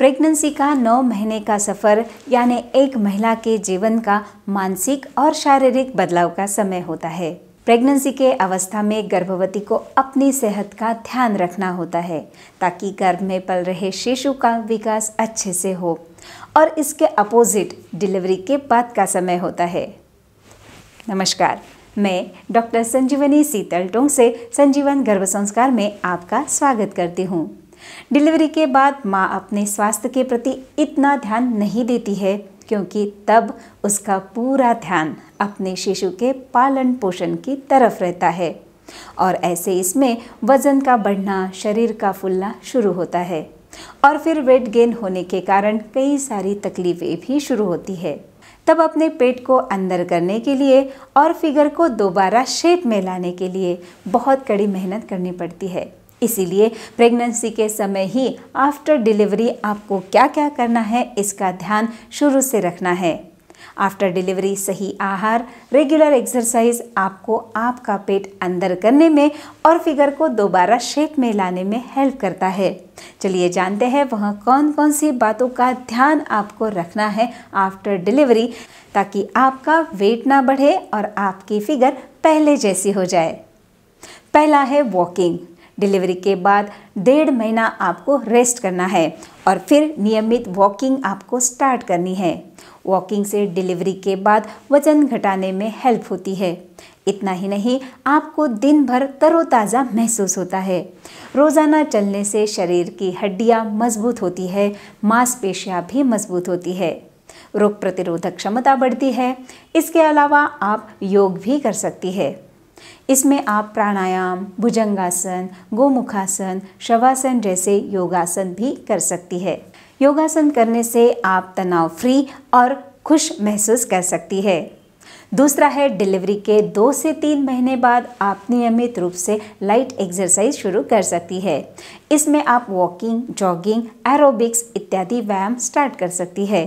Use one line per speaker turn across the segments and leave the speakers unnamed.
pregnancy का नौ महीने का सफ़र यानी एक महिला के जीवन का मानसिक और शारीरिक बदलाव का समय होता है प्रेगनेंसी के अवस्था में गर्भवती को अपनी सेहत का ध्यान रखना होता है ताकि गर्भ में पल रहे शिशु का विकास अच्छे से हो और इसके अपोजिट डिलीवरी के बाद का समय होता है नमस्कार मैं डॉक्टर संजीवनी सीतल टोंग से संजीवन गर्भ संस्कार में आपका स्वागत करती हूँ डिलीवरी के बाद माँ अपने स्वास्थ्य के प्रति इतना ध्यान नहीं देती है क्योंकि तब उसका पूरा ध्यान अपने शिशु के पालन पोषण की तरफ रहता है और ऐसे इसमें वजन का बढ़ना शरीर का फूलना शुरू होता है और फिर वेट गेन होने के कारण कई सारी तकलीफें भी शुरू होती है तब अपने पेट को अंदर करने के लिए और फिगर को दोबारा शेप में लाने के लिए बहुत कड़ी मेहनत करनी पड़ती है इसीलिए प्रेगनेंसी के समय ही आफ्टर डिलीवरी आपको क्या क्या करना है इसका ध्यान शुरू से रखना है आफ्टर डिलीवरी सही आहार रेगुलर एक्सरसाइज आपको आपका पेट अंदर करने में और फिगर को दोबारा शेप में लाने में हेल्प करता है चलिए जानते हैं वह कौन कौन सी बातों का ध्यान आपको रखना है आफ्टर डिलीवरी ताकि आपका वेट ना बढ़े और आपकी फिगर पहले जैसी हो जाए पहला है वॉकिंग डिलीवरी के बाद डेढ़ महीना आपको रेस्ट करना है और फिर नियमित वॉकिंग आपको स्टार्ट करनी है वॉकिंग से डिलीवरी के बाद वजन घटाने में हेल्प होती है इतना ही नहीं आपको दिन भर तरोताज़ा महसूस होता है रोज़ाना चलने से शरीर की हड्डियाँ मजबूत होती है मांसपेशियाँ भी मजबूत होती है रोग प्रतिरोधक क्षमता बढ़ती है इसके अलावा आप योग भी कर सकती है इसमें आप प्राणायाम भुजंगासन गोमुखासन शवासन जैसे योगासन भी कर सकती है योगासन करने से आप तनाव फ्री और खुश महसूस कर सकती है दूसरा है डिलीवरी के दो से तीन महीने बाद आप नियमित रूप से लाइट एक्सरसाइज शुरू कर सकती है इसमें आप वॉकिंग जॉगिंग एरोबिक्स इत्यादि व्यायाम स्टार्ट कर सकती है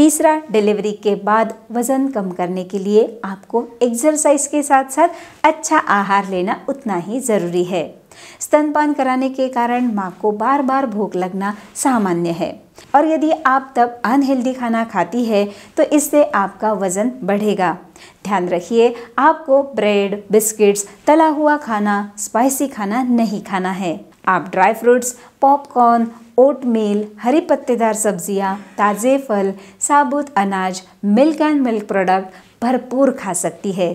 तीसरा डिलीवरी के बाद वज़न कम करने के लिए आपको एक्सरसाइज के साथ साथ अच्छा आहार लेना उतना ही ज़रूरी है स्तनपान कराने के कारण माँ को बार बार भूख लगना सामान्य है और यदि आप तब अनहेल्दी खाना खाती है तो इससे आपका वज़न बढ़ेगा ध्यान रखिए आपको ब्रेड बिस्किट्स तला हुआ खाना स्पाइसी खाना नहीं खाना है आप ड्राई फ्रूट्स पॉपकॉर्न ओटमील हरी पत्तेदार सब्जियां, ताज़े फल साबुत अनाज मिल्क एंड मिल्क प्रोडक्ट भरपूर खा सकती है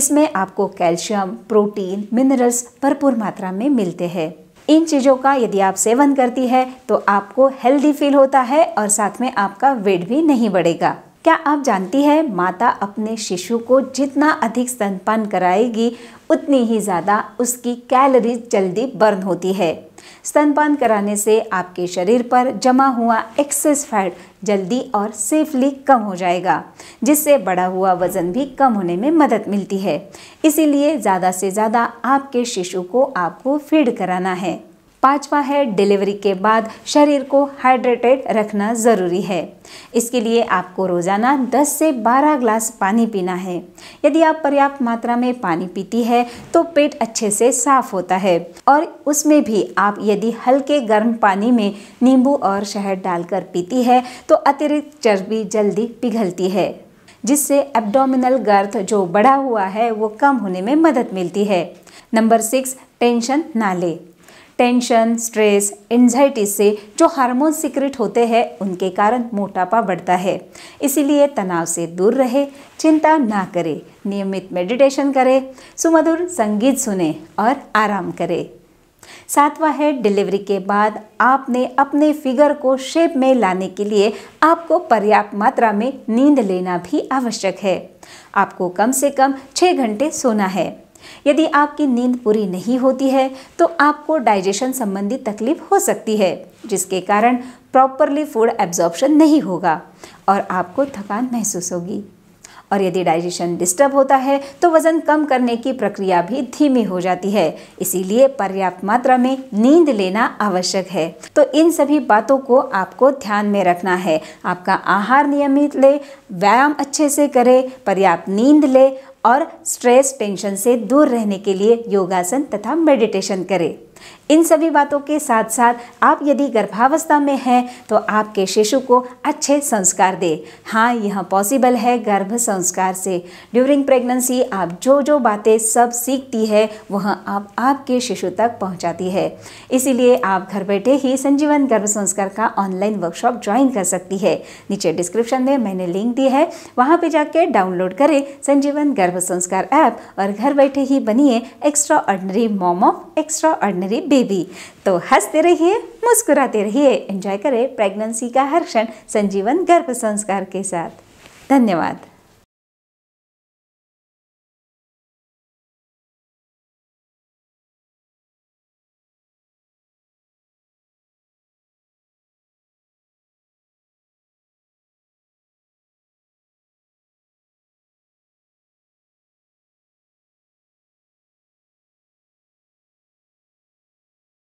इसमें आपको कैल्शियम प्रोटीन मिनरल्स भरपूर मात्रा में मिलते हैं इन चीज़ों का यदि आप सेवन करती है तो आपको हेल्दी फील होता है और साथ में आपका वेट भी नहीं बढ़ेगा क्या आप जानती है माता अपने शिशु को जितना अधिक स्तनपान कराएगी उतनी ही ज़्यादा उसकी कैलोरीज जल्दी बर्न होती है स्तनपान कराने से आपके शरीर पर जमा हुआ एक्सेस फैट जल्दी और सेफली कम हो जाएगा जिससे बढ़ा हुआ वज़न भी कम होने में मदद मिलती है इसीलिए ज़्यादा से ज़्यादा आपके शिशु को आपको फीड कराना है पांचवा है डिलीवरी के बाद शरीर को हाइड्रेटेड रखना ज़रूरी है इसके लिए आपको रोज़ाना 10 से 12 ग्लास पानी पीना है यदि आप पर्याप्त मात्रा में पानी पीती है तो पेट अच्छे से साफ होता है और उसमें भी आप यदि हल्के गर्म पानी में नींबू और शहद डालकर पीती है तो अतिरिक्त चर्बी जल्दी पिघलती है जिससे एब्डोमिनल गर्थ जो बढ़ा हुआ है वो कम होने में मदद मिलती है नंबर सिक्स टेंशन ना ले टेंशन स्ट्रेस एंजाइटी से जो हार्मोन सिक्रिट होते हैं उनके कारण मोटापा बढ़ता है इसीलिए तनाव से दूर रहे चिंता ना करें नियमित मेडिटेशन करें सुमधुर संगीत सुने और आराम करें सातवां है डिलीवरी के बाद आपने अपने फिगर को शेप में लाने के लिए आपको पर्याप्त मात्रा में नींद लेना भी आवश्यक है आपको कम से कम छः घंटे सोना है यदि आपकी नींद पूरी नहीं होती है तो आपको डाइजेशन संबंधी तकलीफ हो सकती है जिसके कारण प्रॉपरली फूड एब्जॉर्प्शन नहीं होगा और आपको थकान महसूस होगी और यदि डाइजेशन डिस्टर्ब होता है तो वज़न कम करने की प्रक्रिया भी धीमी हो जाती है इसीलिए पर्याप्त मात्रा में नींद लेना आवश्यक है तो इन सभी बातों को आपको ध्यान में रखना है आपका आहार नियमित ले व्यायाम अच्छे से करे पर्याप्त नींद ले और स्ट्रेस टेंशन से दूर रहने के लिए योगासन तथा मेडिटेशन करें इन सभी बातों के साथ साथ आप यदि गर्भावस्था में हैं तो आपके शिशु को अच्छे संस्कार दे हाँ यह पॉसिबल है गर्भ संस्कार से ड्यूरिंग प्रेगनेंसी आप जो जो बातें सब सीखती है वह आप आपके शिशु तक पहुंचाती है इसीलिए आप घर बैठे ही संजीवन गर्भ संस्कार का ऑनलाइन वर्कशॉप ज्वाइन कर सकती है नीचे डिस्क्रिप्शन में मैंने लिंक दी है वहाँ पर जाके डाउनलोड करें संजीवन गर्भ संस्कार ऐप और घर बैठे ही बनिए extraordinary mom of extraordinary baby तो हंसते रहिए मुस्कुराते रहिए एंजॉय करें प्रेगनेंसी का हर क्षण संजीवन गर्भ संस्कार के साथ धन्यवाद